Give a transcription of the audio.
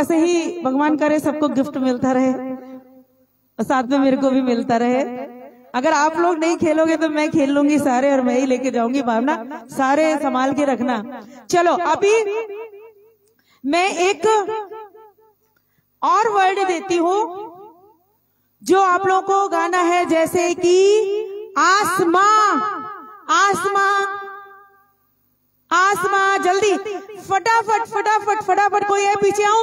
ऐसे ही भगवान करे सबको गिफ्ट मिलता रहे और साथ में मेरे को भी मिलता रहे अगर आप लोग नहीं खेलोगे तो मैं खेल लूंगी सारे और मैं ही लेके जाऊंगी भावना सारे संभाल के रखना चलो अभी मैं एक और वर्ड देती हूँ जो आप लोगों को गाना है जैसे कि आसमा आसमा आसमा जल्दी फटाफट फटाफट फटाफट कोई है पीछे आऊ